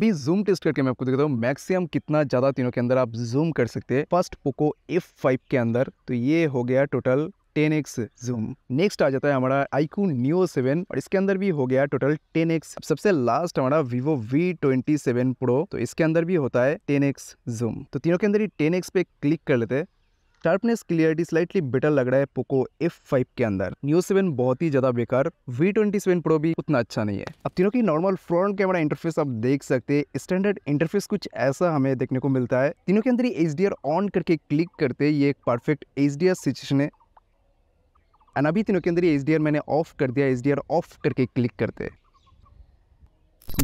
अभी zoom test करके मैं आपको देखता हूँ मैक्सिमम कितना ज़्यादा तीनों के अंदर आप जूम कर सकते हैं फर्स्ट पोको एफ फाइव के अंदर तो ये हो गया total 10x X zoom next आ जाता है हमारा आईकू न्यू सेवन और इसके अंदर भी हो गया टोटल 10x एक्स सबसे लास्ट हमारा vivo v27 pro तो इसके अंदर भी होता है 10x एक्स जूम तो तीनों के अंदर ही 10x पे क्लिक कर लेते हैं शार्पनेस क्लियरिटी स्लाइटली बेटर लग रहा है पोको एफ फाइव के अंदर न्यू सेवन बहुत ही ज्यादा बेकार वी ट्वेंटी सेवन प्रो भी उतना अच्छा नहीं है अब तीनों की नॉर्मल फ्रंट कैमरा इंटरफेस आप देख सकते हैं स्टैंडर्ड इंटरफेस कुछ ऐसा हमें देखने को मिलता है तीनों के अंदर ही एच ऑन करके क्लिक करते ये एक परफेक्ट एच सिचुएशन है एंड अभी तीनों के अंदर ही एच मैंने ऑफ कर दिया एच ऑफ करके क्लिक करते हैं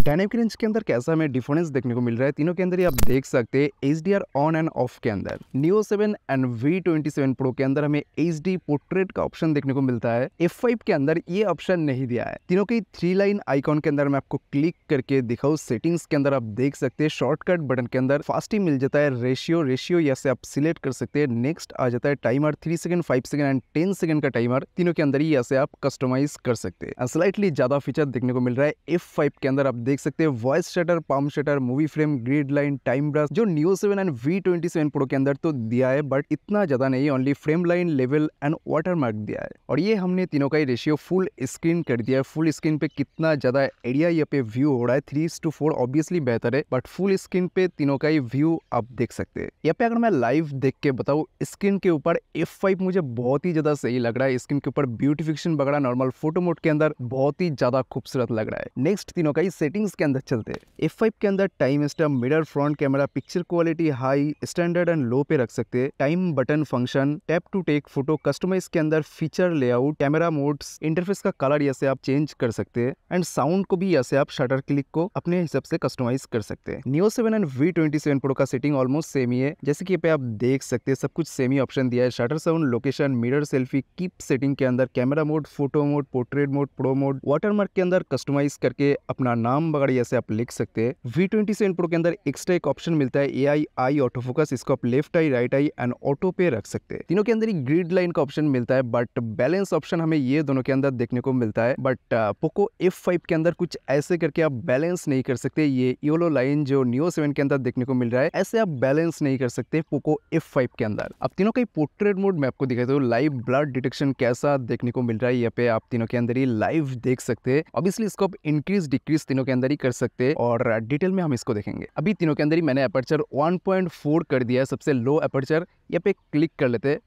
डायनेमिक रेंज के अंदर कैसा हमें डिफरेंस देखने को मिल रहा है तीनों के अंदर ही आप देख सकते हैं एच ऑन एंड ऑफ के अंदर new seven and V twenty seven pro के अंदर हमें एच डी पोर्ट्रेट का ऑप्शन देखने को मिलता है एफ फाइव के अंदर ये ऑप्शन नहीं दिया है तीनों के थ्री लाइन आइकॉन के अंदर मैं आपको क्लिक करके दिखाऊ सेटिंग्स के अंदर आप देख सकते हैं शॉर्टकट बटन के अंदर फास्ट ही मिल जाता है रेशियो रेशियो से आप सिलेक्ट कर सकते हैं नेक्स्ट आ जाता है timer three second five second and ten second का टाइमर तीनों के अंदर ही यहाँ आप कस्टमाइज कर सकते हैं स्लाइटली ज्यादा फीचर देखने को मिल रहा है एफ फाइव के अंदर आप आप देख सकते हैं voice shutter palm shutter movie frame grid line time brush जो new seven and V twenty seven pro के अंदर तो दिया है बट इतना ज़्यादा नहीं only frame line level and watermark दिया है और ये हमने तीनों का ही रेशियो फुल स्क्रीन कर दिया है फुल स्क्रीन पे कितना ज़्यादा एरिया यहाँ पे व्यू हो रहा है थ्री टू फोर ऑब्वियसली बेहतर है बट फुल स्क्रीन पे तीनों का ही व्यू आप देख सकते हैं यहाँ पे अगर मैं लाइव देख के बताऊँ स्क्रीन के ऊपर एफ मुझे बहुत ही ज़्यादा सही लग रहा है स्क्रीन के ऊपर ब्यूटिफिकेशन बगड़ा नॉर्मल फोटो मोड के अंदर बहुत ही ज़्यादा खूबसूरत लग रहा है नेक्स्ट तीनों का ही सेटिंग्स के अंदर चलते हैं एफ फाइव के अंदर time stamp mirror front camera picture quality high standard and low पे रख सकते हैं time button function tap to take photo customise के अंदर feature layout camera modes interface का कलर यहाँ से आप चेंज कर सकते हैं एंड साउंड को भी यहाँ से आप शटर क्लिक को अपने हिसाब से कस्टमाइज कर सकते हैं Neo seven and V twenty seven pro का सेटिंग ऑलमोस्ट सेम ही है जैसे की आप देख सकते हैं सब कुछ सेम ही ऑप्शन दिया है shutter sound location mirror selfie keep setting के अंदर camera mode photo mode portrait mode pro mode watermark के अंदर कस्टमाइज करके अपना नाम नाम वगैरह ऐसे आप लिख सकते हैं वी ट्वेंटी सेवन प्रो के अंदर एक्स्ट्रा एक ऑप्शन मिलता है ए आई आई ऑटो फोकस इसको आप left eye right eye and auto पे रख सकते हैं तीनों के अंदर ही ग्रिड लाइन का ऑप्शन मिलता है बट बैलेंस ऑप्शन हमें ये दोनों के अंदर देखने को मिलता है बट पोको एफ फाइव के अंदर कुछ ऐसे करके आप बैलेंस नहीं कर सकते ये योलो लाइन जो न्यू सेवन के अंदर देखने को मिल रहा है ऐसे आप बैलेंस नहीं कर सकते पोको एफ फाइव के अंदर अब तीनों का पोर्ट्रेट मोड में आपको दिखाई दो लाइव ब्लड डिटेक्शन कैसा देखने को मिल रहा है यहाँ पे आप तीनों के अंदर ही लाइव देख सकते हैं ऑब्वियसली इसको आप इंक्रीज डिक्रीज तीनों के अंदर ही कर सकते हैं और डिटेल में हम इसको देखेंगे अभी तीनों के अंदर ही मैंने अपर्चर 1.4 कर दिया सबसे लो अपर्चर यहाँ पे क्लिक कर लेते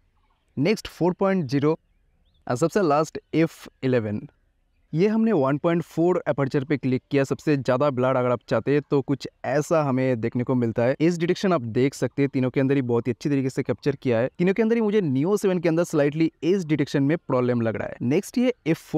नेक्स्ट 4.0 और सबसे लास्ट एफ इलेवन ये हमने 1.4 एपर्चर पे क्लिक किया सबसे ज़्यादा ब्लड अगर आप चाहते हैं तो कुछ ऐसा हमें देखने को मिलता है इस डिटेक्शन आप देख सकते हैं तीनों के अंदर ही बहुत ही अच्छी तरीके से कैप्चर किया है तीनों के अंदर ही मुझे नियो सेवन के अंदर स्लाइटली इस डिटेक्शन में प्रॉब्लम लग रहा है नेक्स्ट ये एफ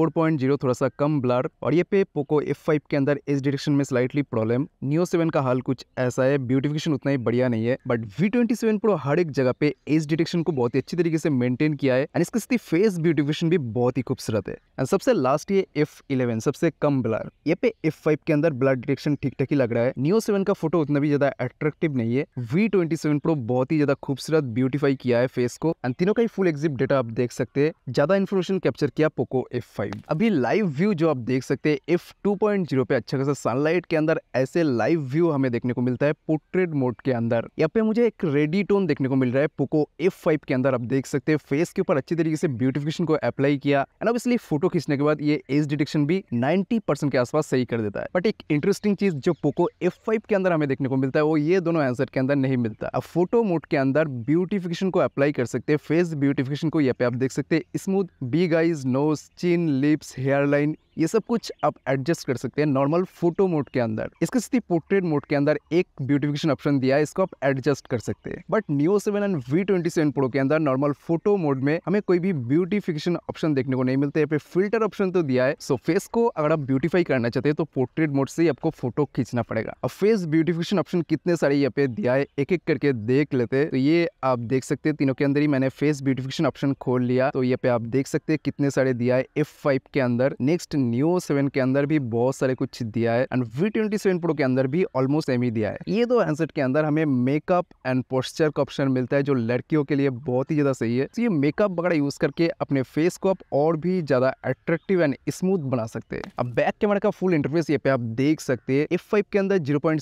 थोड़ा सा कम ब्लड और ये पे पोको एफ के अंदर इस डिटेक्शन में स्लाइटली प्रॉब्लम नियो सेवन का हाल कुछ ऐसा है ब्यूटिफिकेशन उतना ही बढ़िया नहीं है बट वी ट्वेंटी प्रो हर एक जगह पे इस डिटेक्शन को बहुत ही अच्छी तरीके से मेंटेन किया है एंड इसके फेस ब्यूटिफिकेशन भी बहुत ही खूबसूरत है एंड सबसे लास्ट ये एफ इलेवन सबसे कम ब्लर ये पे एफ फाइव के अंदर ब्लड डिटेक्शन ठीक ठाक ही लग रहा है नियो सेवन का फोटो उतना भी ज्यादा अट्रैक्टिव नहीं है वी ट्वेंटी सेवन प्रो बहुत ही ज्यादा खूबसूरत ब्यूटीफाई किया है फेस को एंड तीनों का ही फुल एक्जिप डेटा आप देख सकते हैं ज्यादा इन्फॉर्मेशन कैप्चर किया पोको एफ फाइव अभी लाइव व्यू जो आप देख सकते हैं एफ टू पॉइंट जीरो पे अच्छा खासा सनलाइट के अंदर ऐसे लाइव व्यू हमें देखने को मिलता है पोर्ट्रेट मोड के अंदर यहाँ पे मुझे एक रेडी टोन देखने को मिल रहा है पोको एफ फाइव के अंदर आप देख सकते हैं फेस के ऊपर अच्छी तरीके से ब्यूटिफिकेशन को अप्लाई किया एंड ऑब्वियसली फोटो खींचने के बाद ये एच डिटेक्शन भी 90 परसेंट के आसपास सही कर देता है बट एक इंटरेस्टिंग चीज जो पोको F5 के अंदर हमें देखने को मिलता है वो ये दोनों एंसर के अंदर नहीं मिलता अब फोटो मोड के अंदर ब्यूटिफिकेशन को अप्लाई कर सकते हैं फेस ब्यूटिफिकेशन को यहाँ पे आप देख सकते हैं स्मूथ बी गाइज nose chin lips hair line ये सब कुछ आप एडजस्ट कर सकते हैं नॉर्मल फोटो मोड के अंदर इसके साथ ही पोर्ट्रेट मोड के अंदर एक ब्यूटिफिकेशन ऑप्शन दिया है इसको आप एडजस्ट कर सकते हैं but Neo seven and V twenty seven pro के अंदर नॉर्मल फोटो मोड में हमें कोई भी ब्यूटिफिकेशन ऑप्शन देखने को नहीं मिलता है पे फिल्टर ऑप्शन तो दिया है सो फेस को अगर आप ब्यूटीफाई करना चाहते हैं तो पोर्ट्रेट मोड से ही आपको फोटो खींचना पड़ेगा और फेस ब्यूटिफिकेशन ऑप्शन कितने सारे यहाँ पे दिया है एक एक करके देख लेते हैं तो ये आप देख सकते हैं तीनों के अंदर ही मैंने फेस ब्यूटिफिकेशन ऑप्शन खोल लिया तो यहाँ पे आप देख सकते हैं कितने सारे दिया है एफ के अंदर नेक्स्ट न्यू सेवन के अंदर भी बहुत सारे कुछ दिया है and V twenty seven pro के अंदर भी ऑलमोस्ट एम ही दिया है ये दो हैंडसेट के अंदर हमें मेकअप एंड पोस्चर का ऑप्शन मिलता है जो लड़कियों के लिए बहुत ही ज्यादा सही है तो ये मेकअप वगैरह यूज करके अपने फेस को आप और भी ज्यादा अट्रेक्टिव एंड स्मूथ बना सकते हैं अब बैक कैमरा का फुल इंटरफेस ये पे आप देख सकते हैं एफ के अंदर जीरो पॉइंट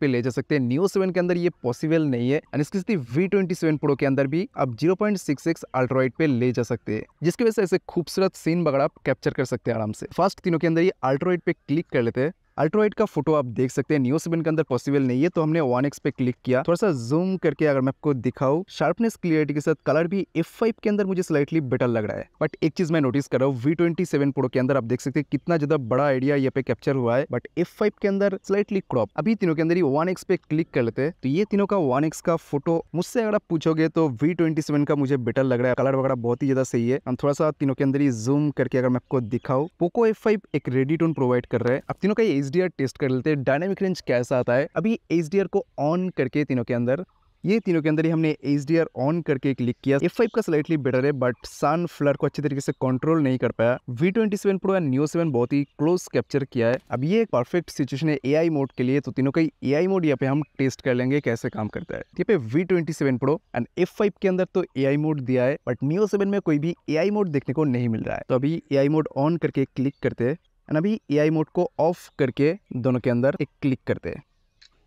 पे ले जा सकते हैं न्यू सेवन के अंदर ये पॉसिबल नहीं है एंड इसके साथ वी ट्वेंटी सेवन प्रो के अंदर भी आप zero point six six ultrawide पे ले जा सकते हैं जिसकी वजह से ऐसे खूबसूरत सीन वगैरह आप कैप्चर कर सकते हैं आराम से फर्स्ट तीनों के अंदर ये अल्ट्रोइट पे क्लिक कर लेते हैं अल्ट्राइट का फोटो आप देख सकते हैं न्यू सेवन के अंदर पॉसिबल नहीं है तो हमने वन एक्स पे क्लिक किया थोड़ा सा जूम करके अगर मैं आपको दिखाऊँ शार्पनेस क्लियरिटी के साथ कलर भी एफ फाइव के अंदर मुझे स्लाइटली बेटर लग रहा है बट एक चीज मैं नोटिस कर रहा हूँ वी ट्वेंटी सेवन प्रो के अंदर आप देख सकते हैं कितना ज्यादा बड़ा आइडिया यहाँ पे कैप्चर हुआ है बट एफ फाइव के अंदर स्लाइटली क्रॉप अभी तीनों के अंदर ही वन एक्स पे क्लिक कर लेते हैं तो ये तीनों का वन एक्स का फोटो मुझसे अगर आप पूछोगे तो वी ट्वेंटी सेवन का मुझे बेटर लग रहा है कलर वगैरह बहुत ही ज्यादा सही है हम थोड़ा सा तीनों के अंदर ही जूम करके अगर मैं आपको दिखाऊँ पोको एफ फाइव एक रेडी टोन प्रोवाइड कर रहा है अब तीनों का ये एच टेस्ट कर लेते हैं डायनेमिक रेंज कैसा आता है अभी एच को ऑन करके तीनों के अंदर ये तीनों के अंदर ही हमने एच ऑन करके क्लिक किया एफ फाइव का स्लाइटली बेटर है बट सन फ्लर को अच्छे तरीके से कंट्रोल नहीं कर पाया V twenty seven pro and Neo seven बहुत ही क्लोज कैप्चर किया है अब ये एक परफेक्ट सिचुएशन है एआई मोड के लिए तो तीनों का एआई मोड यहाँ पे हम टेस्ट कर लेंगे कैसे काम करता है तो यहाँ पे V twenty seven pro and F five के अंदर तो एआई मोड दिया है बट न्यू सेवन में कोई भी एआई मोड देखने को नहीं मिल रहा है तो अभी एआई मोड ऑन करके क्लिक करते हैं एंड अभी ए मोड को ऑफ करके दोनों के अंदर एक क्लिक करते हैं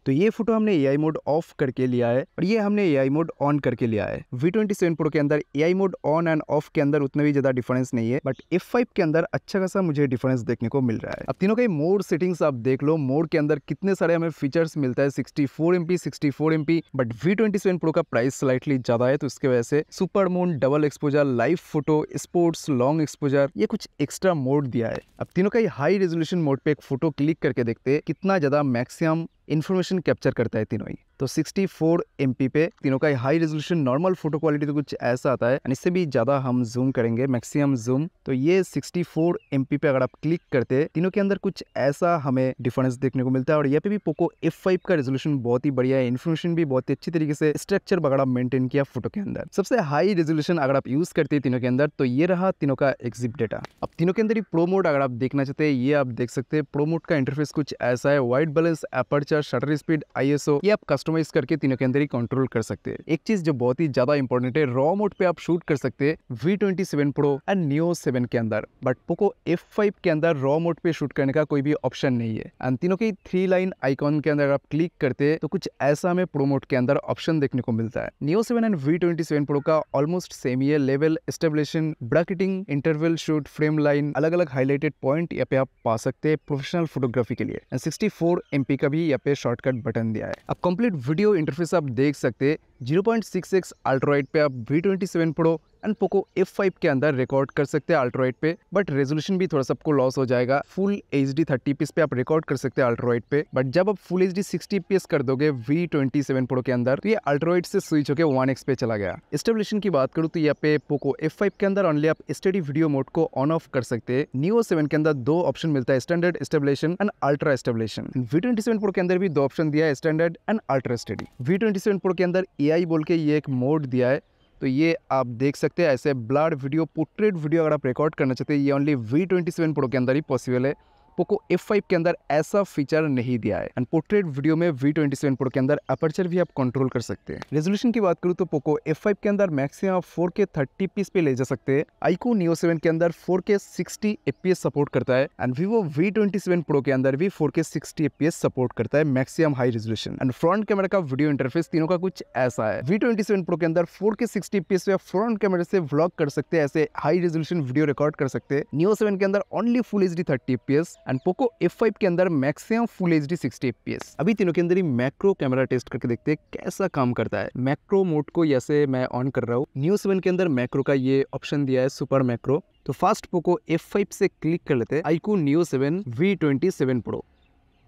तो ये फोटो हमने ए मोड ऑफ करके लिया है और ये हमने ए मोड ऑन करके लिया है वी ट्वेंटी सेवन प्रो के अंदर A mode on and off के अंदर उतना भी ज्यादा डिफरेंस नहीं है बट एफ फाइव के अंदर अच्छा खासा मुझे डिफरेंस देखने को मिल रहा है अब तीनों के मोड सेटिंग्स आप देख लो मोड के अंदर कितने सारे हमें फीचर्स मिलता है sixty four MP sixty four but V twenty seven pro का प्राइस स्लाइटली ज्यादा है तो इसके वजह से super moon double exposure live photo sports long exposure ये कुछ एक्स्ट्रा मोड दिया है अब तीनों का हाई रेजोल्यूशन मोड पे एक फोटो क्लिक करके देखते कितना ज्यादा मैक्सिमम इन्फॉर्मेशन कैप्चर करता है तीनों ही तो 64 फोर पे तीनों का high resolution normal photo quality तो कुछ ऐसा आता है इससे भी ज़्यादा हम जूम करेंगे मैक्सिमम जूम तो ये 64 फोर पे अगर आप क्लिक करते हैं तीनों के अंदर कुछ ऐसा हमें डिफरेंस देखने को मिलता है और यहाँ पे भी पोको एफ का रेजोल्यूशन बहुत ही बढ़िया है इन्फॉर्मेशन भी बहुत ही अच्छी तरीके से स्ट्रक्चर वगैरह मेंटेन किया फोटो के अंदर सबसे हाई रेजोल्यूशन अगर आप यूज़ करते हैं तीनों के अंदर तो ये रहा तीनों का एक्जिप डेटा अब तीनों के अंदर ही प्रोमोट अगर आप देखना चाहते हैं ये आप देख सकते हैं प्रोमोट का इंटरफेस कुछ ऐसा है white balance aperture shutter speed आई ये आप कस्टम कस्टमाइज करके तीनों के अंदर ही कंट्रोल कर सकते हैं एक चीज जो बहुत ही ज्यादा इंपॉर्टेंट है रॉ मोड पे आप शूट कर सकते हैं V27 twenty seven pro and Neo seven के अंदर बट पोको F5 फाइव के अंदर रॉ मोड पे शूट करने का कोई भी ऑप्शन नहीं है एंड तीनों के थ्री लाइन आइकॉन के अंदर आप क्लिक करते हैं तो कुछ ऐसा हमें प्रो मोड के अंदर ऑप्शन देखने को मिलता है Neo seven and V twenty seven pro का ऑलमोस्ट सेम ही है level stabilization bracketing interval shoot frame line अलग अलग हाईलाइटेड पॉइंट यहाँ पे आप पा सकते हैं प्रोफेशनल फोटोग्राफी के लिए एंड सिक्सटी फोर एमपी का भी यहाँ पे शॉर्टकट बटन दिया है अब कंप्लीट वीडियो इंटरफेस आप देख सकते हैं zero point six X ultrawide पर आप V twenty seven pro and Poco F five के अंदर रिकॉर्ड कर सकते हैं अल्ट्रोइड पे बट रेजोल्यूशन भी थोड़ा सबको लॉस हो जाएगा full H D thirty fps पे आप रिकॉर्ड कर सकते हैं अल्ट्रोइड पे बट जब आप full H D sixty fps कर दोगे वी ट्वेंटी सेवन प्रो के अंदर तो ये अल्ट्रोइड से स्विच होकर वन एक्स पे चला गया स्टेबलेशन की बात करूँ तो यहाँ पे पोको एफ फाइव के अंदर ऑनली आप स्टडी वीडियो मोड को ऑन ऑफ कर सकते हैं न्यू सेवन के अंदर दो ऑप्शन मिलता है standard stabilization and ultra stabilization V twenty seven pro के अंदर भी दो ऑप्शन दिया है standard and ultra steady V twenty seven pro के अंदर ए आई बोल के ये एक मोड दिया है तो ये आप देख सकते हैं ऐसे ब्लड वीडियो पोर्ट्रेट वीडियो अगर आप रिकॉर्ड करना चाहते हैं ये only V twenty seven pro के अंदर ही पॉसिबल है पोको F5 के अंदर ऐसा फीचर नहीं दिया है एंड पोर्ट्रेट वीडियो में वी ट्वेंटी सेवन प्रो के अंदर अपर्चर भी आप कंट्रोल कर सकते हैं रेजोल्यूशन की बात करूँ तो पोको F5 के अंदर मैक्सिमम आप फोर के थर्टी पीस पे ले जा सकते हैं आईको नियो सेवन के अंदर four K sixty APS support करता है and Vivo V twenty seven pro के अंदर भी four K sixty APS support करता है maximum high resolution and front camera का वीडियो इंटरफेस तीनों का कुछ ऐसा है वी ट्वेंटी सेवन प्रो के अंदर फोर के सिक्सटी एपीएस पे फ्रंट कैमरे से व्लॉग कर सकते हैं ऐसे हाई रेजोल्यूशन वीडियो रिकॉर्ड कर सकते हैं नियो सेवन के अंदर only full H D thirty fps and Poco F five के अंदर maximum full H D sixty अभी तीनों के अंदर ही मैक्रो कैमरा टेस्ट करके देखते हैं कैसा काम करता है मैक्रो मोड को जैसे मैं ऑन कर रहा हूँ न्यू सेवन के अंदर मैक्रो का ये ऑप्शन दिया है सुपर मैक्रो तो फास्ट पोको F5 से क्लिक कर लेते हैं iQOO Neo seven V twenty seven pro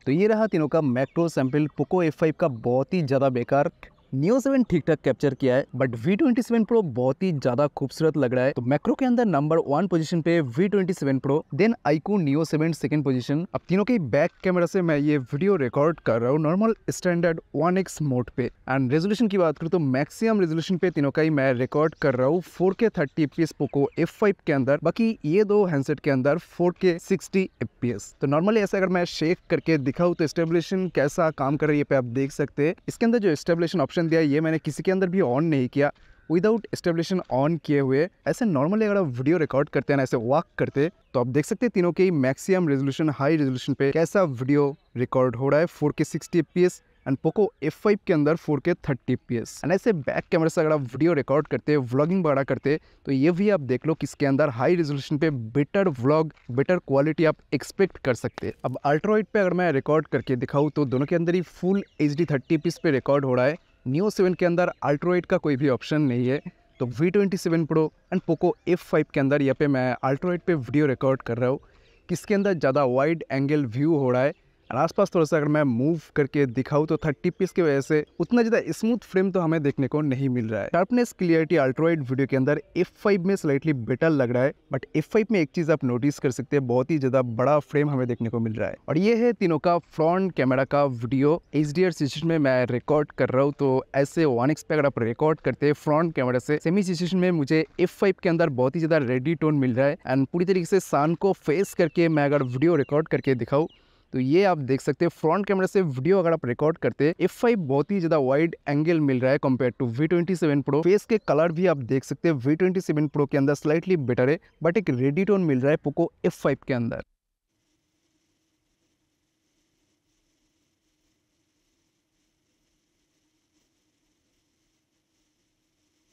तो ये रहा तीनों का मैक्रो सैम्पल पोको F5 का बहुत ही ज़्यादा बेकार न्यू सेवन ठीक ठाक कैप्चर किया है but V twenty seven pro बहुत ही ज्यादा खूबसूरत लग रहा है तो मैक्रो के अंदर नंबर वन पोजीशन पे V twenty seven pro then iQOO Neo seven second position अब तीनों के बैक कैमरा से मैं ये वीडियो रिकॉर्ड कर रहा हूँ normal standard one X mode पे एंड रेजोल्यूशन की बात करूँ तो मैक्सिमम रेजोल्यूशन पे तीनों का ही मैं रिकॉर्ड कर रहा हूँ four K thirty F Poco F five के अंदर बाकी ये दो हैंडसेट के अंदर फोर के सिक्सटी एफ तो नॉर्मली ऐसे अगर मैं शेक करके दिखाऊँ तो स्टेबलेशन कैसा काम कर रही है पे आप देख सकते हैं इसके अंदर जो स्टेबलेशन ऑप्शन ऑप्शन दिया ये मैंने किसी के अंदर भी ऑन नहीं किया विदाउट एस्टेब्लिशन ऑन किए हुए ऐसे नॉर्मली अगर आप वीडियो रिकॉर्ड करते हैं ऐसे वॉक करते तो आप देख सकते हैं तीनों के मैक्सिमम रेजोल्यूशन हाई रेजोल्यूशन पे कैसा वीडियो रिकॉर्ड हो रहा है four K sixty P S and Poco F five के अंदर four K thirty P S and ऐसे बैक कैमरा से अगर आप वीडियो रिकॉर्ड करते व्लॉगिंग वगैरह करते तो ये भी आप देख लो किसके अंदर हाई रेजोल्यूशन पे बेटर व्लॉग बेटर क्वालिटी आप एक्सपेक्ट कर सकते अब अल्ट्रॉइड पे अगर मैं रिकॉर्ड करके दिखाऊँ तो दोनों के अंदर ही full H D thirty fps पे रिकॉर्ड हो रहा है न्यू सेवन के अंदर अल्ट्रोइड का कोई भी ऑप्शन नहीं है तो V twenty seven pro and Poco F five के अंदर यहाँ पे मैं अल्ट्रोइड पे वीडियो रिकॉर्ड कर रहा हूँ किसके अंदर ज़्यादा वाइड एंगल व्यू हो रहा है और आसपास थोड़ा सा अगर मैं मूव करके दिखाऊँ तो थर्टी पीस की वजह से उतना ज़्यादा स्मूथ फ्रेम तो हमें देखने को नहीं मिल रहा है शार्पनेस क्लियरिटी अल्ट्राइड वीडियो के अंदर एफ में स्लाइटली बेटर लग रहा है बट एफ में एक चीज़ आप नोटिस कर सकते हैं बहुत ही ज़्यादा बड़ा फ्रेम हमें देखने को मिल रहा है और ये है तीनों का फ्रंट कैमरा का वीडियो एच डी में मैं रिकॉर्ड कर रहा हूँ तो ऐसे वन एक्स पे अगर आप रिकॉर्ड करते हैं फ्रंट कैमरा से सेमी सिचुएशन में मुझे एफ फाइव के अंदर बहुत ही ज़्यादा रेडी टोन मिल रहा है एंड पूरी तरीके से सन को फेस करके मैं अगर वीडियो रिकॉर्ड करके दिखाऊँ तो ये आप देख सकते हैं फ्रंट कैमरा से वीडियो अगर आप रिकॉर्ड करते हैं एफ बहुत ही ज़्यादा वाइड एंगल मिल रहा है compare to V twenty seven pro face के कलर भी आप देख सकते हैं वी ट्वेंटी सेवन प्रो के अंदर स्लाइटली बेटर है बट एक रेडी टोन मिल रहा है पोको एफ फाइव के अंदर